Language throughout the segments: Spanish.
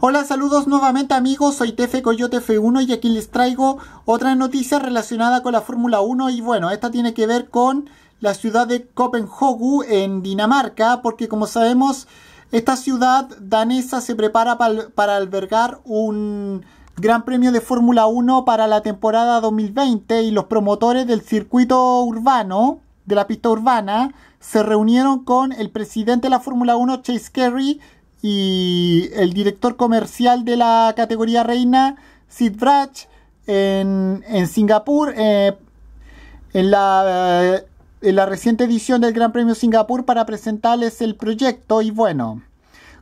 Hola, saludos nuevamente amigos, soy Tefe Coyote F1 y aquí les traigo otra noticia relacionada con la Fórmula 1 y bueno, esta tiene que ver con la ciudad de Copenhague en Dinamarca, porque como sabemos, esta ciudad danesa se prepara para, albergar un Gran Premio de Fórmula 1 para la temporada 2020 y los promotores del circuito urbano, de la pista urbana, se reunieron con el presidente de la Fórmula 1, Chase Carey, y el director comercial de la categoría reina, Sid Brach, en, Singapur, eh, en, la, eh, la reciente edición del Gran Premio Singapur para presentarles el proyecto. Y bueno,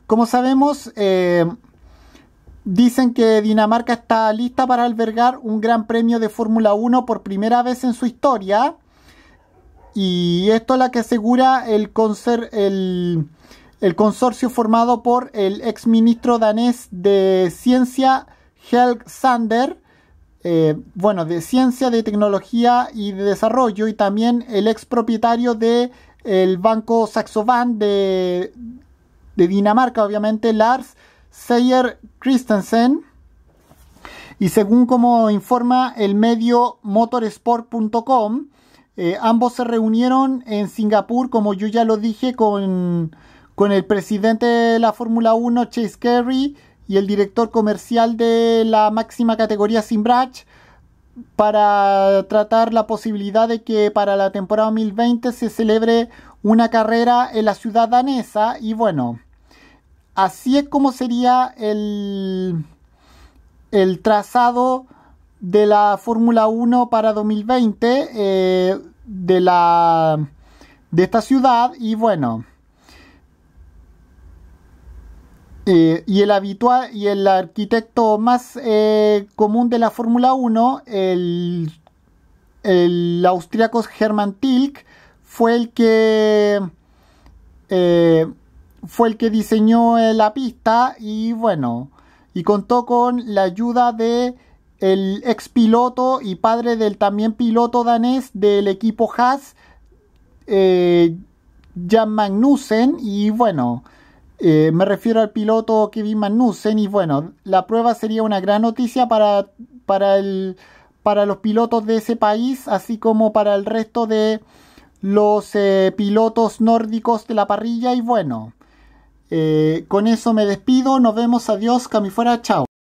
como sabemos, eh, dicen que Dinamarca está lista para albergar un Gran Premio de Fórmula 1 por primera vez en su historia. Y esto es lo que asegura el, el el consorcio formado por el ex ministro danés de Ciencia, Helg Sander, eh, bueno, de Ciencia, de Tecnología y de Desarrollo, y también el ex propietario de banco Saxoban de, de Dinamarca, obviamente, Lars Seyer Christensen. Y según como informa el medio motorsport.com, eh, ambos se reunieron en Singapur, como yo ya lo dije, con con el presidente de la Fórmula 1, Chase Carey, y el director comercial de la máxima categoría Simbrach para tratar la posibilidad de que para la temporada 2020 se celebre una carrera en la ciudad danesa y bueno, así es como sería el, el trazado de la Fórmula 1 para 2020 eh, de, la, de esta ciudad y bueno. Eh, y, el habitual, y el arquitecto más eh, común de la Fórmula 1, el, el austriaco Hermann Tilk, fue el que eh, fue el que diseñó la pista y bueno, y contó con la ayuda de el ex piloto y padre del también piloto danés del equipo Haas, Jan Magnussen, y bueno, eh, me refiero al piloto Kevin Magnussen y bueno, la prueba sería una gran noticia para, para, el, para los pilotos de ese país, así como para el resto de los eh, pilotos nórdicos de la parrilla y bueno, eh, con eso me despido, nos vemos, adiós, camifuera, chao.